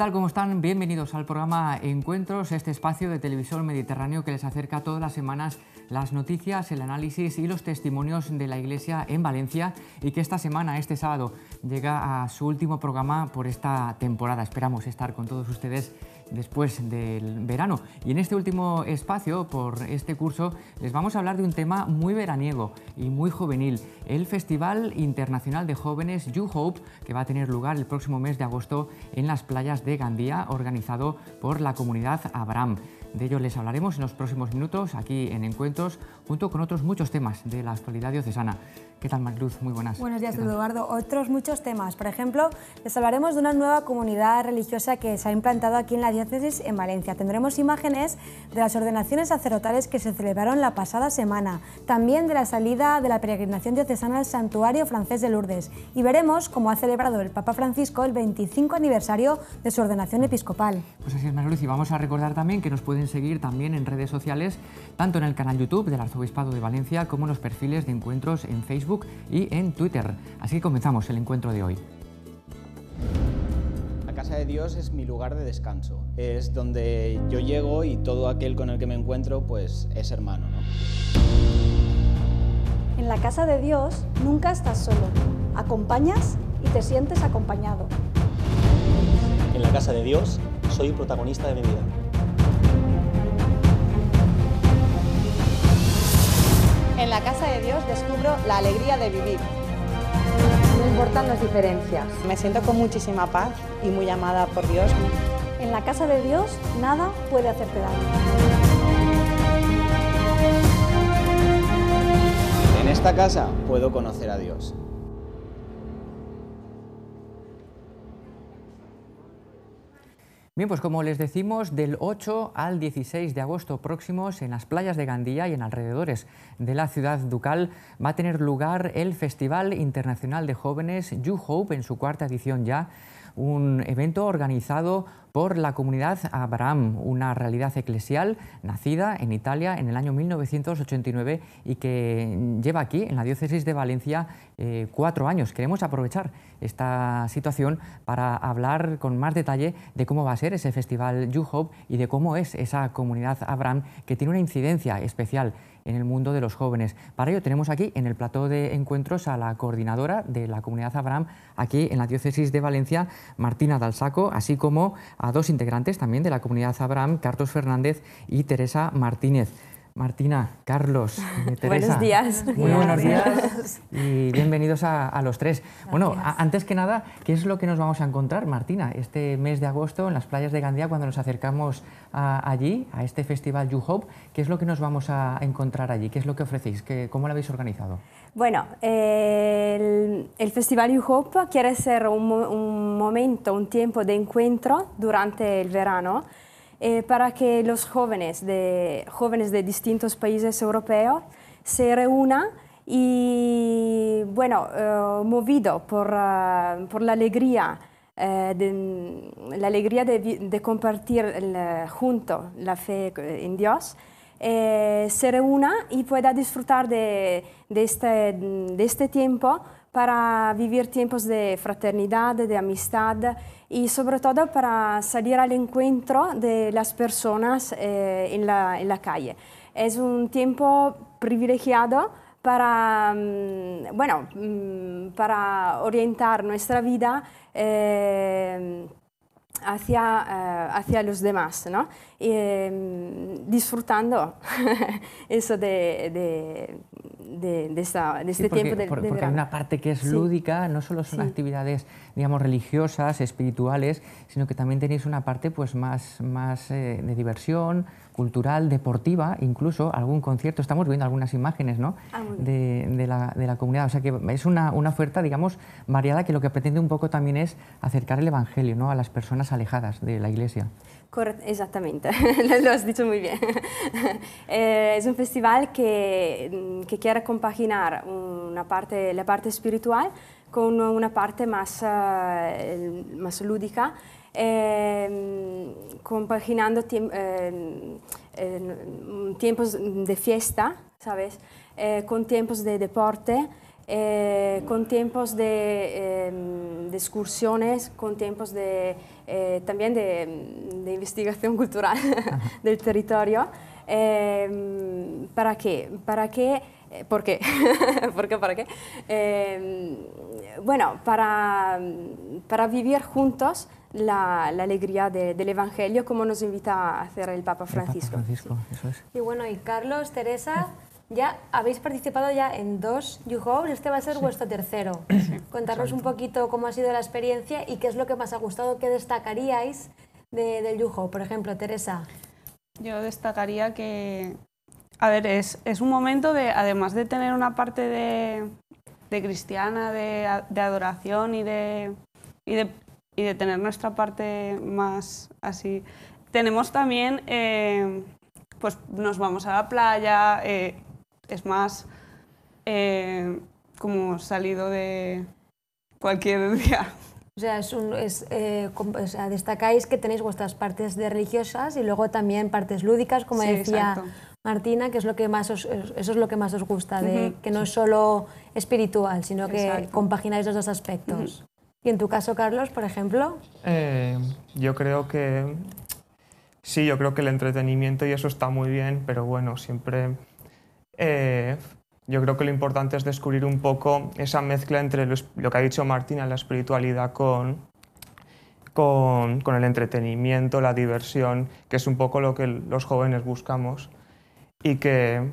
tal? ¿Cómo están? Bienvenidos al programa Encuentros, este espacio de televisión mediterráneo que les acerca todas las semanas las noticias, el análisis y los testimonios de la Iglesia en Valencia y que esta semana, este sábado, llega a su último programa por esta temporada. Esperamos estar con todos ustedes después del verano. Y en este último espacio, por este curso, les vamos a hablar de un tema muy veraniego y muy juvenil, el Festival Internacional de Jóvenes You Hope, que va a tener lugar el próximo mes de agosto en las playas de Gandía, organizado por la comunidad Abraham. De ello les hablaremos en los próximos minutos aquí en Encuentros, junto con otros muchos temas de la actualidad diocesana. ¿Qué tal, Marluz? Muy buenas. Buenos días, Eduardo. Otros muchos temas. Por ejemplo, les hablaremos de una nueva comunidad religiosa que se ha implantado aquí en la diócesis en Valencia. Tendremos imágenes de las ordenaciones sacerdotales que se celebraron la pasada semana, también de la salida de la peregrinación diocesana al santuario francés de Lourdes y veremos cómo ha celebrado el Papa Francisco el 25 aniversario de su ordenación episcopal. Pues así es, Marluz, y vamos a recordar también que nos pueden seguir también en redes sociales, tanto en el canal YouTube del Arzobispado de Valencia como en los perfiles de encuentros en Facebook y en Twitter. Así que comenzamos el encuentro de hoy. La casa de Dios es mi lugar de descanso. Es donde yo llego y todo aquel con el que me encuentro pues es hermano. En la casa de Dios nunca estás solo. Acompañas y te sientes acompañado. En la casa de Dios soy protagonista de mi vida. en la casa de Dios descubro la alegría de vivir. No importan las diferencias. Me siento con muchísima paz y muy amada por Dios. En la casa de Dios nada puede hacerte daño. En esta casa puedo conocer a Dios. Bien, pues como les decimos, del 8 al 16 de agosto próximos en las playas de Gandía y en alrededores de la ciudad ducal va a tener lugar el Festival Internacional de Jóvenes You Hope en su cuarta edición ya, un evento organizado por la comunidad Abraham, una realidad eclesial nacida en Italia en el año 1989 y que lleva aquí, en la diócesis de Valencia, eh, cuatro años. Queremos aprovechar esta situación para hablar con más detalle de cómo va a ser ese festival YouHop y de cómo es esa comunidad Abraham que tiene una incidencia especial en el mundo de los jóvenes. Para ello tenemos aquí en el plató de encuentros a la coordinadora de la comunidad Abraham aquí en la diócesis de Valencia, Martina Dalsaco, así como a dos integrantes también de la comunidad Abraham, Carlos Fernández y Teresa Martínez. Martina, Carlos, Teresa. Buenos días. Muy buenos días y bienvenidos a, los tres. Bueno, antes que nada, ¿qué es lo que nos vamos a encontrar, Martina, este mes de agosto en las playas de Gandía cuando nos acercamos allí, a este festival You Hope? ¿Qué es lo que nos vamos a encontrar allí? ¿Qué es lo que ofrecéis? ¿Cómo lo habéis organizado? Bueno, el, Festival You Hope quiere ser un momento, un tiempo de encuentro durante el verano eh, para que los jóvenes de, jóvenes de distintos países europeos se reúnan y, bueno, eh, movido ah, por, la alegría, eh, de, la alegría de, compartir junto la fe en Dios, se reúna y pueda disfrutar este, de este tiempo para vivir tiempos de fraternidad, de amistad y sobre todo para salir al encuentro de las personas eh, en, la, calle. Es un tiempo privilegiado para, mm, bueno, mm, para orientar nuestra vida. Eh, hacia, eh, hacia los demás, ¿no? Em, disfrutando eso de, de de, esta, de, este tiempo del, porque, porque hay una parte que es lúdica, no solo son actividades, digamos, religiosas, espirituales, sino que también tenéis una parte pues, más, eh, de diversión, cultural, deportiva, incluso algún concierto. Estamos viendo algunas imágenes ¿no? Ah, de, la, de, la, comunidad. O sea que es una, una, oferta, digamos, variada que lo que pretende un poco también es acercar el Evangelio ¿no? a las personas alejadas de la Iglesia. exactamente, lo has dicho muy bien. Eh, es un festival que, mm, que quiere compaginar una parte, la parte espiritual con una parte más, eh, más lúdica Em, compaginando em, tiempos de fiesta, ¿sabes? Eh, con tiempos de deporte. Eh, con tiempos em, de, excursiones, con tiempos de, eh, también de, investigación cultural del territorio. ¿Para qué? ¿Para qué? ¿Por qué? ¿Por qué? ¿Para qué? bueno, para vivir juntos la, alegría del Evangelio, como nos invita a hacer el Papa Francisco. Y bueno, y Carlos, Teresa, ya habéis participado ya en dos y este va a ser vuestro tercero. Contaros Contarnos un poquito cómo ha sido la experiencia y qué es lo que más ha gustado, qué destacaríais del YouHow, por ejemplo, Teresa. Yo destacaría que, a ver, es, es un momento de, además de tener una parte de, cristiana, de, adoración y de y de tener nuestra parte más así. Tenemos también, eh, pues nos vamos a la playa, eh, es más eh, como salido de cualquier día. O sea, destacáis que tenéis vuestras partes religiosas y luego también partes lúdicas, como decía Martina, que es lo que más eso es lo que más os gusta, de que no es solo espiritual, sino que compagináis los dos aspectos. ¿Y en tu caso, Carlos, por ejemplo? Eh, yo creo que sí, yo creo que el entretenimiento y eso está muy bien, pero bueno, siempre eh, yo creo que lo importante es descubrir un poco esa mezcla entre lo, que ha dicho Martina, la espiritualidad con, con, el entretenimiento, la diversión, que es un poco lo que los jóvenes buscamos y que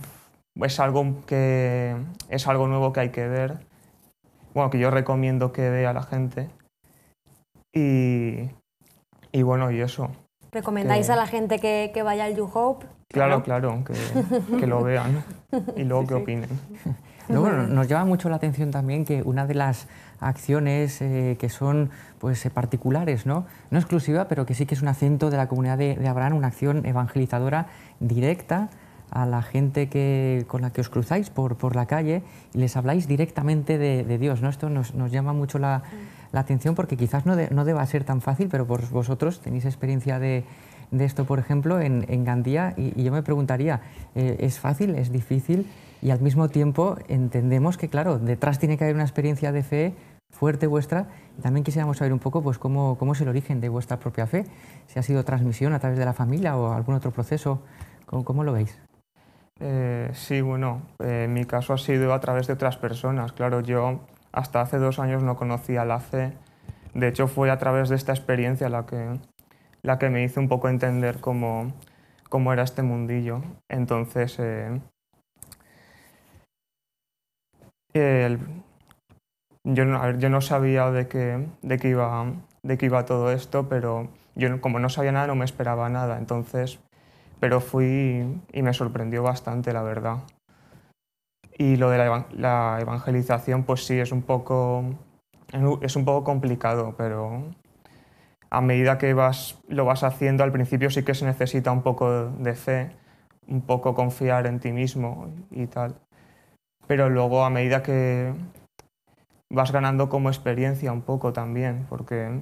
es algo, que, es algo nuevo que hay que ver bueno, que yo recomiendo que vea la gente. Y, y bueno, y eso. ¿Recomendáis a la gente que, que vaya al You Hope? Claro, claro, que, que lo vean y luego que opinen. nos llama mucho la atención también que una de las acciones eh, que son pues, eh, particulares, ¿no? no exclusiva, pero que sí que es un acento de la comunidad de, de Abraham, una acción evangelizadora directa, a la gente que, con la que os cruzáis por, por la calle y les habláis directamente de, Dios. ¿no? Esto nos, nos llama mucho la, atención porque quizás no, no deba ser tan fácil, pero por vosotros tenéis experiencia de, de esto, por ejemplo, en, en Gandía y, yo me preguntaría, eh, ¿es fácil, es difícil? Y al mismo tiempo entendemos que, claro, detrás tiene que haber una experiencia de fe fuerte vuestra. También quisiéramos saber un poco pues, cómo, cómo es el origen de vuestra propia fe, si ha sido transmisión a través de la familia o algún otro proceso, cómo lo veis? Eh, sí, bueno, eh, mi caso ha sido a través de otras personas. Claro, yo hasta hace dos años no conocía la fe. De hecho, fue a través de esta experiencia la que, la que me hizo un poco entender cómo, era este mundillo. Entonces, eh, yo, no, yo no sabía de qué, de, qué iba, de qué iba todo esto, pero yo, como no sabía nada, no me esperaba nada. Entonces, pero fui y me sorprendió bastante, la verdad. Y lo de la, evangelización, pues sí, es un poco, es un poco complicado, pero a medida que vas, lo vas haciendo, al principio sí que se necesita un poco de fe, un poco confiar en ti mismo y tal. Pero luego a medida que vas ganando como experiencia un poco también, porque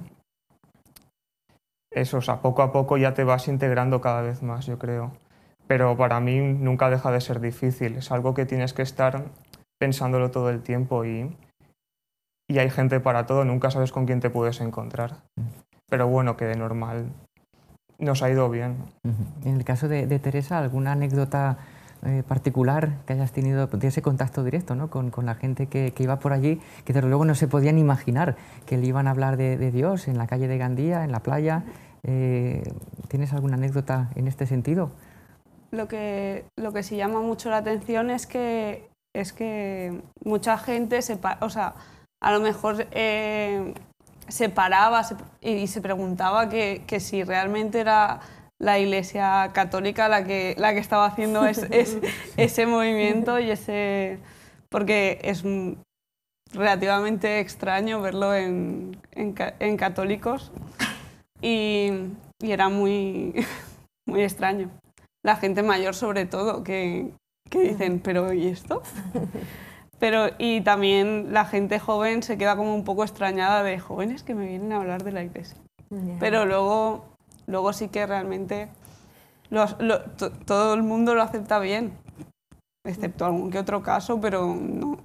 eso, o sea, poco a poco ya te vas integrando cada vez más, yo creo. Pero para mí nunca deja de ser difícil, es algo que tienes que estar pensándolo todo el tiempo y, y hay gente para todo, nunca sabes con quién te puedes encontrar. Pero bueno, que de normal nos ha ido bien. En el caso de, Teresa, ¿alguna anécdota eh, particular que hayas tenido de ese contacto directo ¿no? con, la gente que, iba por allí, que desde luego no se podían imaginar que le iban a hablar de Dios en la calle de Gandía, en la playa? Eh, ¿Tienes alguna anécdota en este sentido? Lo que, lo que sí llama mucho la atención es que, es que mucha gente se, o sea, a lo mejor eh, se paraba y se preguntaba que, si realmente era la Iglesia Católica la que, la que estaba haciendo es, ese movimiento y ese... porque es relativamente extraño verlo en, en católicos y, era muy, muy extraño. La gente mayor sobre todo, que, dicen, pero ¿y esto? Pero, y también la gente joven se queda como un poco extrañada de jóvenes que me vienen a hablar de la iglesia. Pero luego, luego sí que realmente todo el mundo lo acepta bien, excepto algún que otro caso, pero no.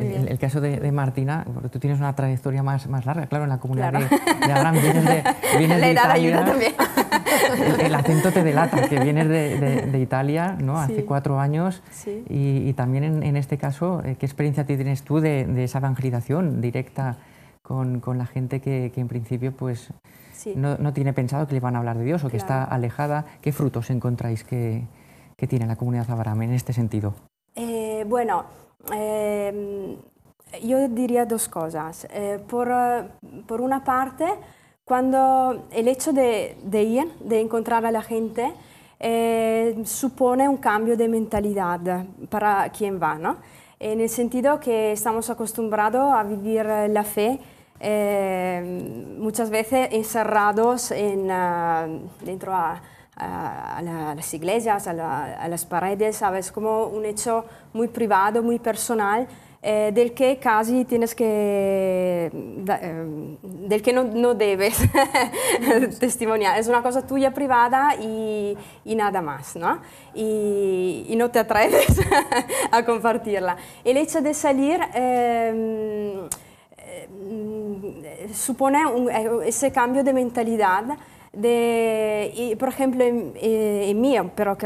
El, el, caso de, de, Martina, tú tienes una trayectoria más, más larga, claro, en la comunidad de, Abraham, vienes de, de Italia. también. El, acento te delata, que vienes de, Italia ¿no? hace cuatro años y, también en, este caso, eh, ¿qué experiencia tienes tú de, esa evangelización directa con, con la gente que, que, en principio pues no, no, tiene pensado que le van a hablar de Dios o que está alejada? ¿Qué frutos encontráis que, que tiene la comunidad Abraham en este sentido? Eh, bueno, Eh, io diria due cose. Eh, por, por, una parte, quando il fatto di de ir, de encontrar la gente, eh, supone un cambio di mentalità per chi va, ¿no? En el sentido que estamos acostumbrados a vivere la fe eh, muchas veces encerrados en, uh, dentro a a, las iglesias, a, las paredes, ¿sabes? Como un hecho muy privado, muy personal. Eh, del que casi tienes que, eh, del que no, debes testimoniar. Es una cosa tuya privada y, nada más, ¿no? Y, no te atreves a compartirla. El hecho de salir... Em, em, supone eh, ese cambio de mentalidad de, por ejemplo, en, eh, mí, mío, pero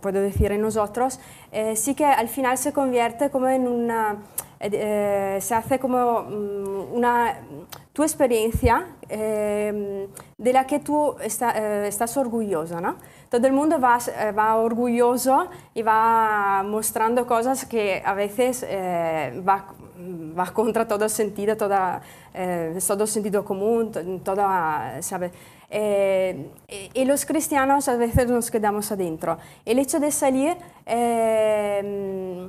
puedo decir en nosotros, eh, sí que al final se convierte como en una, eh, se hace como mm, una, tu experiencia em, de la que tú estás orgulloso ¿no? Todo el mundo va, va, orgulloso y va mostrando cosas que a veces va, va, contra todo sentido, todo sentido común, toda, ¿sabes? Eh, y los cristianos a veces nos quedamos adentro. El hecho de salir eh,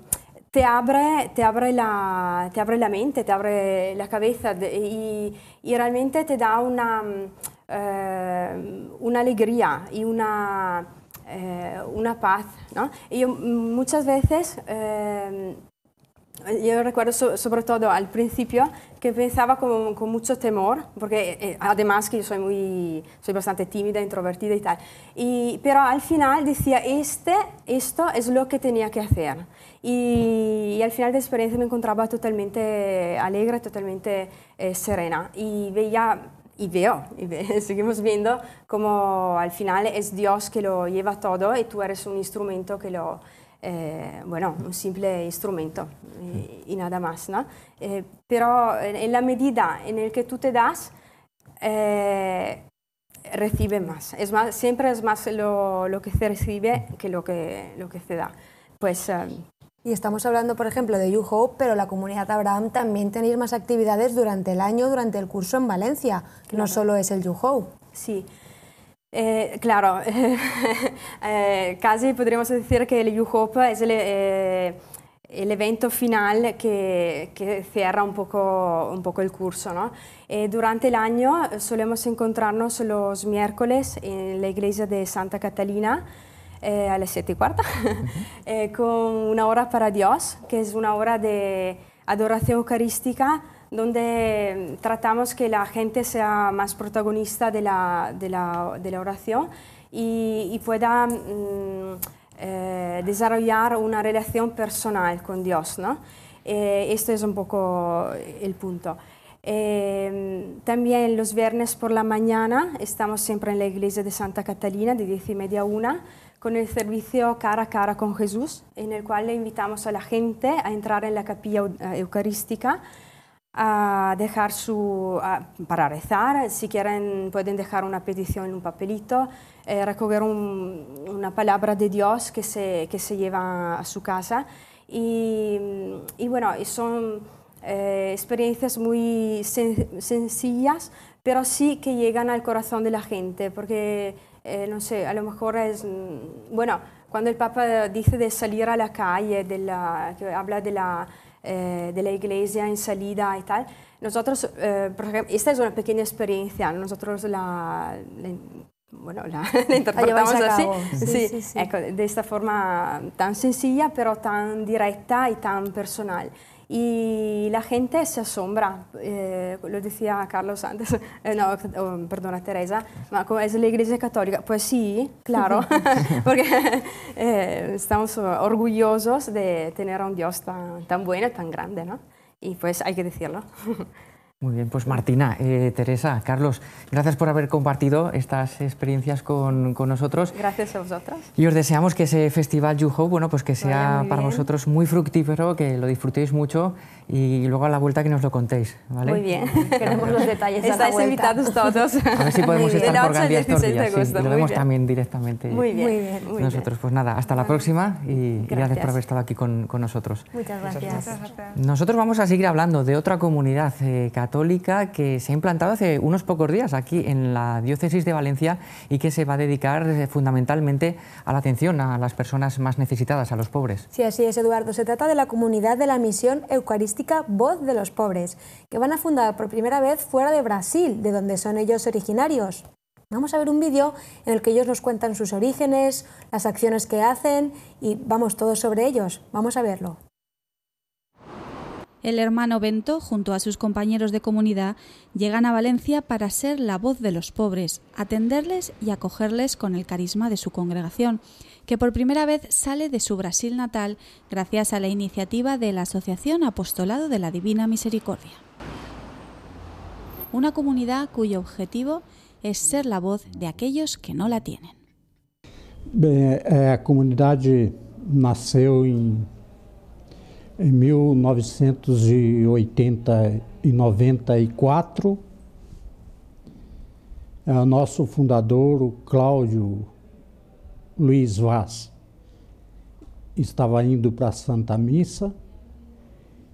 te, abre, te, abre la, te abre la mente, te abre la cabeza y, realmente te da una, eh, una alegría y una, una paz. ¿no? Y muchas veces yo recuerdo sobre todo al principio que pensaba con, mucho temor, porque eh, además que yo soy, muy, soy bastante tímida, introvertida y tal, pero al final decía, este, esto es lo que tenía que hacer. Y, al final de la experiencia me encontraba totalmente alegre, totalmente eh, serena. Y veía y veo, seguimos viendo como al final es Dios que lo lleva todo y tú eres un instrumento que lo, eh, bueno, un simple instrumento eh, y, nada más, eh, pero en la medida en la que tú te das, recibe más. Es más, siempre es más lo, que se recibe que lo que, lo que se da. Pues... Y estamos hablando, por ejemplo, de YouHope, pero la comunidad Abraham también tenéis más actividades durante el año, durante el curso en Valencia. No solo es el YouHope. Sí. Eh, claro, eh, casi podríamos decir que el U-Hope è el, eh, el, evento final que, cierra un poco, un poco, el curso. ¿no? durante el año solemos encontrarnos los miércoles en la iglesia Santa Catalina a las 7 e cuarta, mhm. uh eh, -huh. con una ora para Dios, che è una ora di adorazione eucaristica. donde mm, tratamos que la gente sea más protagonista de la, oración y, pueda mm, eh, desarrollar una relación personal con Dios. ¿no? este es un poco el punto. Eh, también los viernes por la mañana estamos siempre en la iglesia de Santa Catalina de 10 y media a 1 con el servicio cara a cara con Jesús, en el cual le invitamos a la gente a entrar en la capilla eucarística a dejar su, para rezar, si quieren pueden dejar una petición en un papelito, eh, recoger una palabra de Dios que se, que se lleva a su casa. Y, bueno, son eh, experiencias muy sencillas, pero sí que llegan al corazón de la gente, porque, eh, no sé, a lo mejor es, bueno, cuando el Papa dice de salir a la calle, de que habla de la eh, de la iglesia en salida y tal. Nosotros, eh, esta es una pequeña experiencia, nosotros la, la bueno, la, la interpretamos así, sí, sí, sí, sí. Ecco, de esta forma tan sencilla, pero tan directa y tan personal. y la gente se asombra, eh, lo decía Carlos antes, eh, no, eh, perdona Teresa, ma, es la Iglesia Católica, pues sí, claro, porque estamos orgullosos de tener a un Dios tan, bueno bueno, tan grande, ¿no? Y pues hay que decirlo. Muy bien, pues Martina, eh, Teresa, Carlos, gracias por haber compartido estas experiencias con, nosotros. Gracias a vosotras. Y os deseamos que ese festival Juho bueno, pues que sea para vosotros muy fructífero, que lo disfrutéis mucho y luego a la vuelta que nos lo contéis, ¿vale? Muy bien, queremos los detalles Estáis a la invitados todos. A ver si podemos estar por Gandía sí, lo vemos también directamente muy bien. Muy bien, nosotros. Pues nada, hasta la próxima y gracias. por haber estado aquí con, nosotros. Muchas gracias. Nosotros vamos a seguir hablando de otra comunidad eh, católica que se ha implantado hace unos pocos días aquí en la diócesis de Valencia y que se va a dedicar eh, fundamentalmente a la atención a las personas más necesitadas, a los pobres. Sí, así es, Eduardo. Se trata de la comunidad de la misión eucarística Voz de los Pobres, que van a fundar por primera vez fuera de Brasil, de donde son ellos originarios. Vamos a ver un vídeo en el que ellos nos cuentan sus orígenes, las acciones que hacen y vamos todos sobre ellos. Vamos a verlo. El hermano Bento, junto a sus compañeros de comunidad, llegan a Valencia para ser la voz de los pobres, atenderles y acogerles con el carisma de su congregación, que por primera vez sale de su Brasil natal gracias a la iniciativa de la Asociación Apostolado de la Divina Misericordia. Una comunidad cuyo objetivo es ser la voz de aquellos que no la tienen. la comunidad nació en em Em 1994, é o nosso fundador, o Cláudio Luiz Vaz, estava indo para a Santa Missa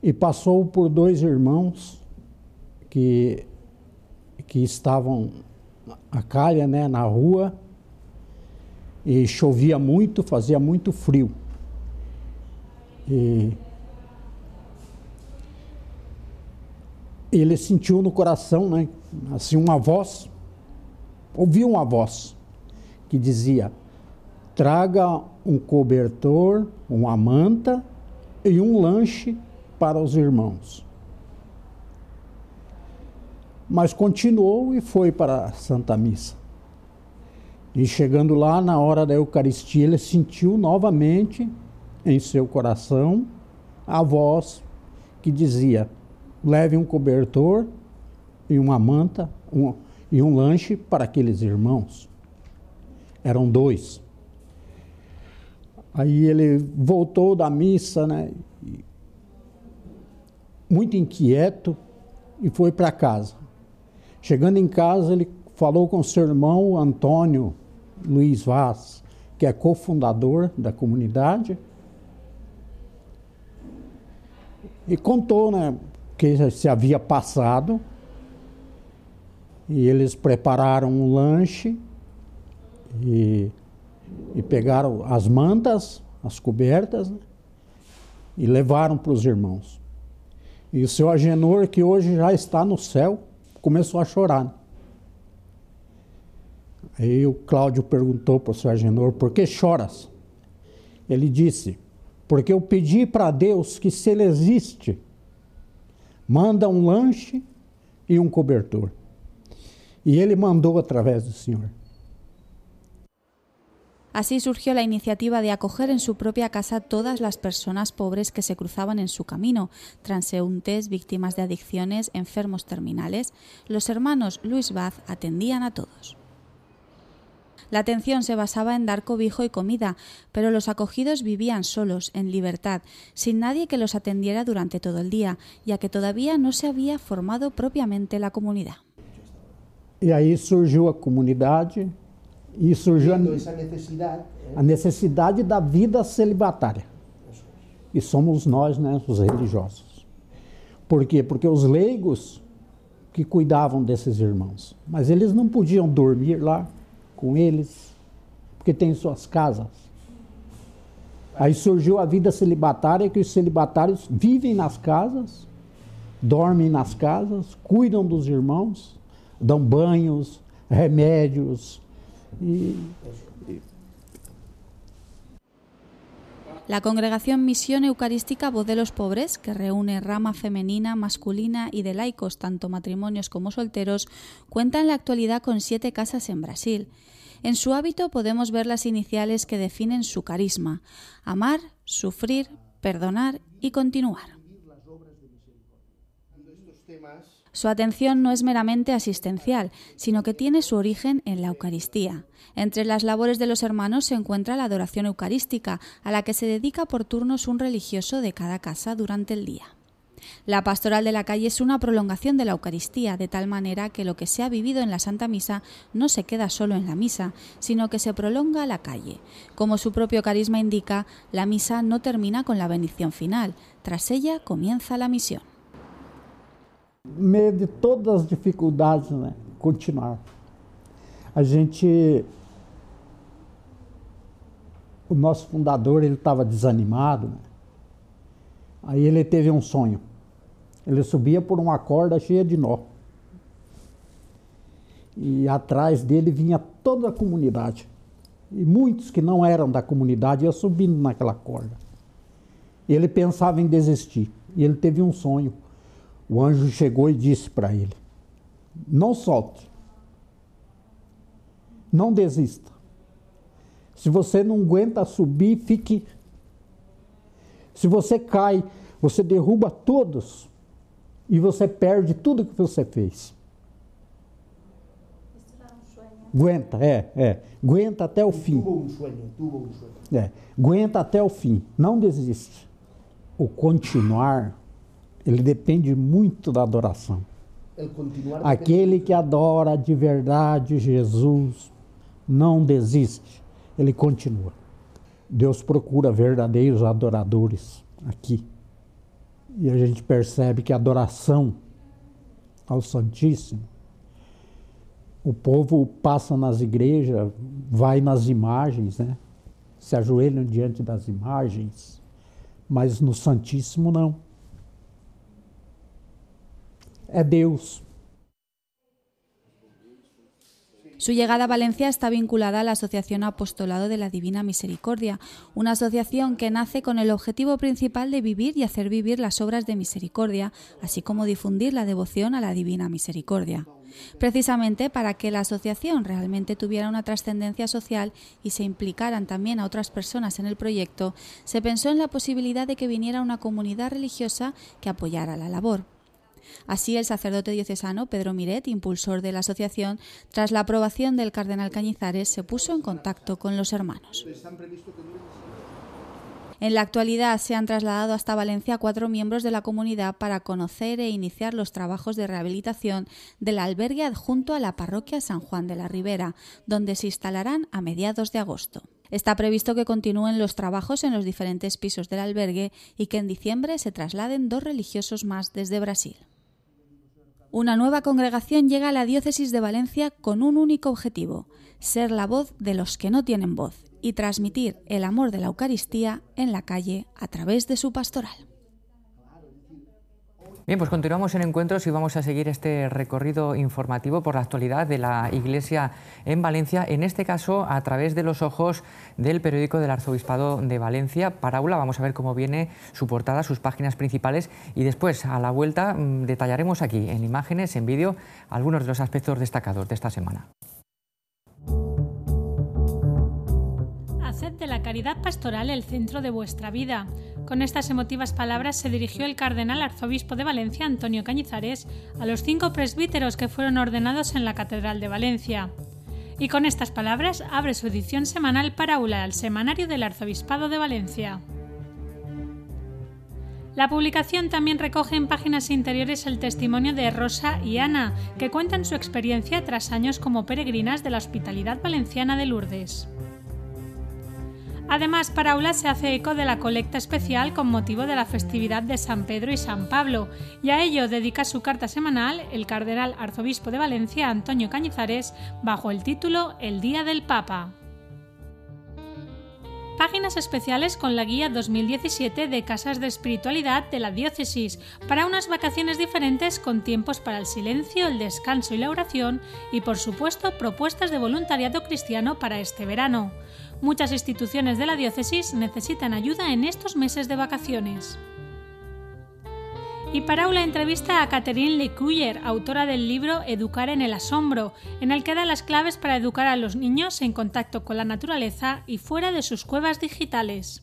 e passou por dois irmãos que, que estavam a calha né, na rua e chovia muito, fazia muito frio. E ele sentiu no coração, né, assim, uma voz, ouviu uma voz que dizia: traga um cobertor, uma manta e um lanche para os irmãos. Mas continuou e foi para a Santa Missa. E chegando lá, na hora da Eucaristia, ele sentiu novamente em seu coração a voz que dizia: leve um cobertor e uma manta um, e um lanche para aqueles irmãos. Eram dois. Aí ele voltou da missa, né? Muito inquieto e foi para casa. Chegando em casa, ele falou com seu irmão Antônio Luiz Vaz, que é cofundador da comunidade. E contou, né? que se havia passado. E eles prepararam um lanche e, e pegaram as mantas, as cobertas, né? e levaram para os irmãos. E o seu Agenor, que hoje já está no céu, começou a chorar. Né. Aí o Cláudio perguntou para o seu Agenor: por que choras? Ele disse: porque eu pedi para Deus que, se ele existe, Manda un um lanche e un um cobertor. Y e él mandó a través del Señor. Así surgió la iniciativa de acoger en su propia casa todas las personas pobres que se cruzaban en su camino, transeúntes, víctimas de adicciones, enfermos terminales. Los hermanos Luis Vaz atendían a todos. La atención se basaba en dar cobijo y comida, pero los acogidos vivían solos, en libertad, sin nadie que los atendiera durante todo el día, ya que todavía no se había formado propiamente la comunidad. Y ahí surgió la comunidad y surgió eh. la necesidad, de la da vida celibataria. Y somos nosotros los os religiosos. Por qué? Porque los leigos que cuidaban de esos irmãos, mas ellos no podían dormir lá, com eles, porque tem suas casas. Aí surgiu a vida celibatária, que os celibatários vivem nas casas, dormem nas casas, cuidam dos irmãos, dão banhos, remédios e La Congregación Misión Eucarística Voz de los Pobres, que reúne rama femenina, masculina y de laicos, tanto matrimonios como solteros, cuenta en la actualidad con siete casas en Brasil. En su hábito podemos ver las iniciales que definen su carisma, amar, sufrir, perdonar y continuar. Su atención no es meramente asistencial, sino que tiene su origen en la Eucaristía. Entre las labores de los hermanos se encuentra la adoración eucarística, a la que se dedica por turnos un religioso de cada casa durante el día. La pastoral de la calle es una prolongación de la Eucaristía, de tal manera que lo que se ha vivido en la Santa Misa no se queda solo en la misa, sino que se prolonga a la calle. Como su propio carisma indica, la misa no termina con la bendición final, tras ella comienza la misión. meio de todas as dificuldades, né? Continuar. A gente. O nosso fundador ele estava desanimado. Né? Aí ele teve um sonho. Ele subia por uma corda cheia de nó. E atrás dele vinha toda a comunidade. E muitos que não eram da comunidade iam subindo naquela corda. Ele pensava em desistir. E ele teve um sonho o anjo chegou e disse para ele: Não solte. Não desista. Se você não aguenta subir, fique. Se você cai, você derruba todos e você perde tudo que você fez. Aguenta, é, é. Aguenta até o fim. É, aguenta até o fim. Não desiste. O continuar ele depende muito da adoração. Aquele que adora de verdade Jesus não desiste, ele continua. Deus procura verdadeiros adoradores aqui. E a gente percebe que a adoração ao Santíssimo, o povo passa nas igrejas, vai nas imagens, né? se ajoelham diante das imagens, mas no Santíssimo não. Su llegada a Valencia está vinculada a la Asociación Apostolado de la Divina Misericordia, una asociación que nace con el objetivo principal de vivir y hacer vivir las obras de misericordia, así como difundir la devoción a la Divina Misericordia. Precisamente para que la asociación realmente tuviera una trascendencia social y se implicaran también a otras personas en el proyecto, se pensó en la posibilidad de que viniera una comunidad religiosa que apoyara la labor. Así, el sacerdote diocesano Pedro Miret, impulsor de la asociación, tras la aprobación del cardenal Cañizares, se puso en contacto con los hermanos. En la actualidad se han trasladado hasta Valencia cuatro miembros de la comunidad para conocer e iniciar los trabajos de rehabilitación del albergue adjunto a la parroquia San Juan de la Ribera, donde se instalarán a mediados de agosto. Está previsto que continúen los trabajos en los diferentes pisos del albergue y que en diciembre se trasladen dos religiosos más desde Brasil. Una nueva congregación llega a la diócesis de Valencia con un único objetivo, ser la voz de los que no tienen voz y transmitir el amor de la Eucaristía en la calle a través de su pastoral. Bien, pues continuamos en encuentros y vamos a seguir este recorrido informativo por la actualidad de la Iglesia en Valencia, en este caso a través de los ojos del periódico del Arzobispado de Valencia, Paraula. Vamos a ver cómo viene su portada, sus páginas principales y después a la vuelta mm, detallaremos aquí en imágenes, en vídeo, algunos de los aspectos destacados de esta semana. de la caridad pastoral el centro de vuestra vida. Con estas emotivas palabras se dirigió el cardenal arzobispo de Valencia, Antonio Cañizares, a los cinco presbíteros que fueron ordenados en la Catedral de Valencia. Y con estas palabras abre su edición semanal Paráula al Semanario del Arzobispado de Valencia. La publicación también recoge en páginas interiores el testimonio de Rosa y Ana, que cuentan su experiencia tras años como peregrinas de la Hospitalidad Valenciana de Lourdes. Además, para Aula se hace eco de la colecta especial con motivo de la festividad de San Pedro y San Pablo, y a ello dedica su carta semanal el cardenal arzobispo de Valencia, Antonio Cañizares, bajo el título El Día del Papa. Páginas especiales con la guía 2017 de Casas de Espiritualidad de la Diócesis para unas vacaciones diferentes con tiempos para el silencio, el descanso y la oración y por supuesto propuestas de voluntariado cristiano para este verano. Muchas instituciones de la diócesis necesitan ayuda en estos meses de vacaciones. Y para una entrevista a Catherine Lecuyer, autora del libro Educar en el asombro, en el que da las claves para educar a los niños en contacto con la naturaleza y fuera de sus cuevas digitales.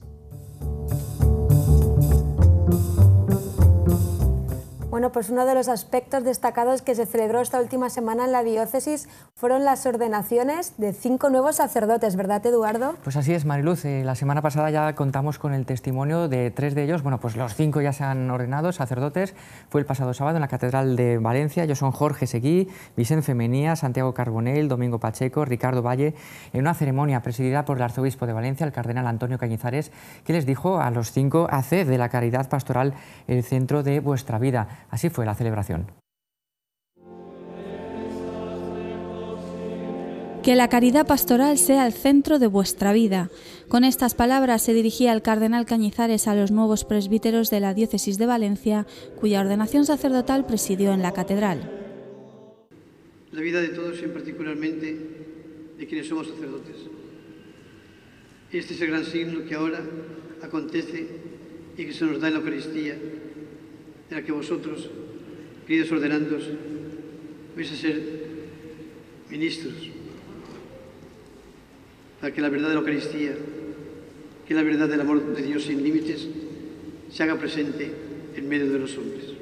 Bueno, pues uno de los aspectos destacados que se celebró esta última semana en la diócesis fueron las ordenaciones de cinco nuevos sacerdotes, ¿verdad, Eduardo? Pues así es, Mariluz. Eh, la semana pasada ya contamos con el testimonio de tres de ellos. Bueno, pues los cinco ya se han ordenado sacerdotes. Fue el pasado sábado en la Catedral de Valencia. Yo son Jorge Seguí, Vicente Femenía, Santiago Carbonell, Domingo Pacheco, Ricardo Valle, en una ceremonia presidida por el arzobispo de Valencia, el cardenal Antonio Cañizares, que les dijo a los cinco, haced de la caridad pastoral el centro de vuestra vida Así fue la celebración. Que la caridad pastoral sea el centro de vuestra vida. Con estas palabras se dirigía el cardenal Cañizares a los nuevos presbíteros de la diócesis de Valencia, cuya ordenación sacerdotal presidió en la catedral. La vida de todos y en particularmente de quienes somos sacerdotes. Este es el gran signo que ahora acontece y que se nos da en la Eucaristía en que vosotros, queridos ordenandos, vais a ser ministros, para que la verdad de la Eucaristía, que la verdad del amor de Dios sin límites, se haga presente en medio de los hombres.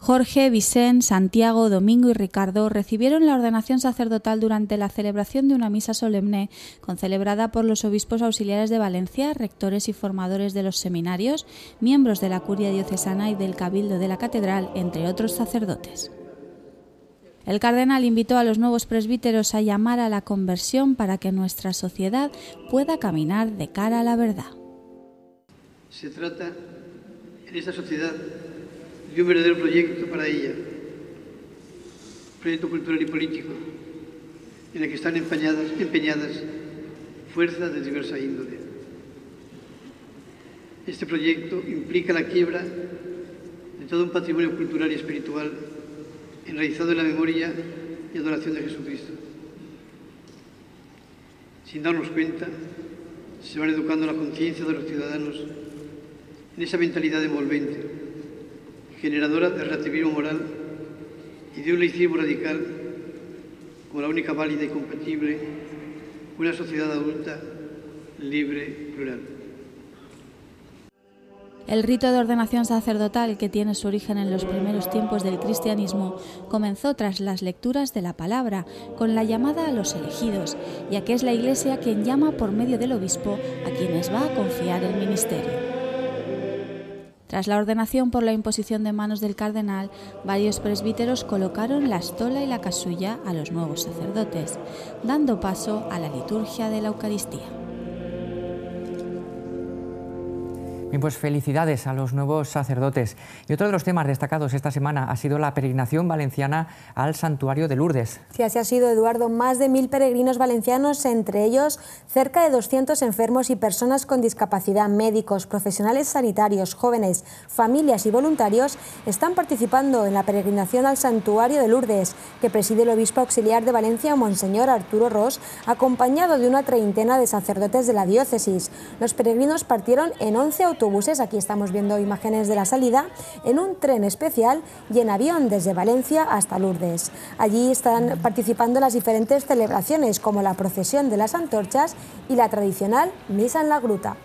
Jorge, Vicente, Santiago, Domingo y Ricardo recibieron la ordenación sacerdotal durante la celebración de una misa solemne concelebrada por los obispos auxiliares de Valencia, rectores y formadores de los seminarios, miembros de la curia diocesana y del cabildo de la catedral, entre otros sacerdotes. El cardenal invitó a los nuevos presbíteros a llamar a la conversión para que nuestra sociedad pueda caminar de cara a la verdad. Se trata en esta sociedad de un verdadero proyecto para ella, proyecto cultural y político, en el que están empeñadas, empeñadas fuerzas de diversa índole. Este proyecto implica la quiebra de todo un patrimonio cultural y espiritual enraizado en la memoria y adoración de Jesucristo. Sin darnos cuenta, se van educando la conciencia de los ciudadanos en esa mentalidad envolvente generadora de relativismo moral y de un laicismo radical como la única válida y compatible una sociedad adulta, libre, plural. El rito de ordenación sacerdotal, que tiene su origen en los primeros tiempos del cristianismo, comenzó tras las lecturas de la palabra, con la llamada a los elegidos, ya que es la Iglesia quien llama por medio del obispo a quienes va a confiar el ministerio. Tras la ordenación por la imposición de manos del cardenal, varios presbíteros colocaron la estola y la casulla a los nuevos sacerdotes, dando paso a la liturgia de la Eucaristía. pues felicidades a los nuevos sacerdotes. Y otro de los temas destacados esta semana ha sido la peregrinación valenciana al santuario de Lourdes. Sí, así ha sido, Eduardo. Más de mil peregrinos valencianos, entre ellos cerca de 200 enfermos y personas con discapacidad, médicos, profesionales sanitarios, jóvenes, familias y voluntarios, están participando en la peregrinación al santuario de Lourdes, que preside el obispo auxiliar de Valencia, Monseñor Arturo Ross, acompañado de una treintena de sacerdotes de la diócesis. Los peregrinos partieron en 11 autobuses aquí estamos viendo imágenes de la salida, en un tren especial y en avión desde Valencia hasta Lourdes. Allí están participando las diferentes celebraciones como la procesión de las antorchas y la tradicional misa en la gruta.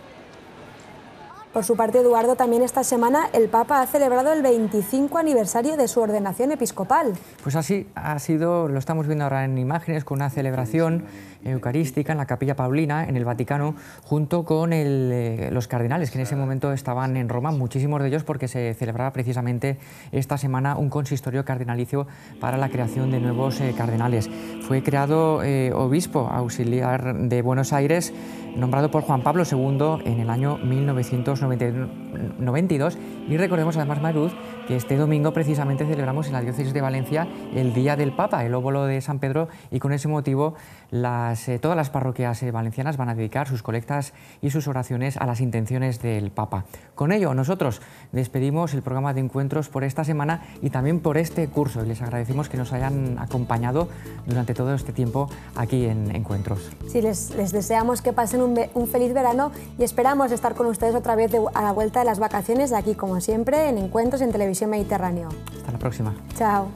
Por su parte, Eduardo, también esta semana el Papa ha celebrado el 25 aniversario de su ordenación episcopal. Pues así ha sido, lo estamos viendo ahora en imágenes, con una celebración eucarística en la Capilla Paulina, en el Vaticano, junto con eh, los cardenales que en ese momento estaban en Roma, muchísimos de ellos, porque se celebraba precisamente esta semana un consistorio cardenalicio para la creación de nuevos eh, cardenales. Fue creado eh, obispo auxiliar de Buenos Aires, nombrado por Juan Pablo II en el año 1990. 92, y recordemos además Maruz que este domingo precisamente celebramos en la diócesis de Valencia el Día del Papa, el óvulo de San Pedro, y con ese motivo eh, todas las parroquias eh, valencianas van a dedicar sus colectas y sus oraciones a las intenciones del Papa. Con ello, nosotros despedimos el programa de encuentros por esta semana y también por este curso, y les agradecemos que nos hayan acompañado durante todo este tiempo aquí en Encuentros. Sí, les, deseamos que pasen un, feliz verano y esperamos estar con ustedes otra vez a la vuelta de las vacaciones, aquí como siempre, en Encuentros en Televisión Mediterráneo. Hasta la próxima. Chao.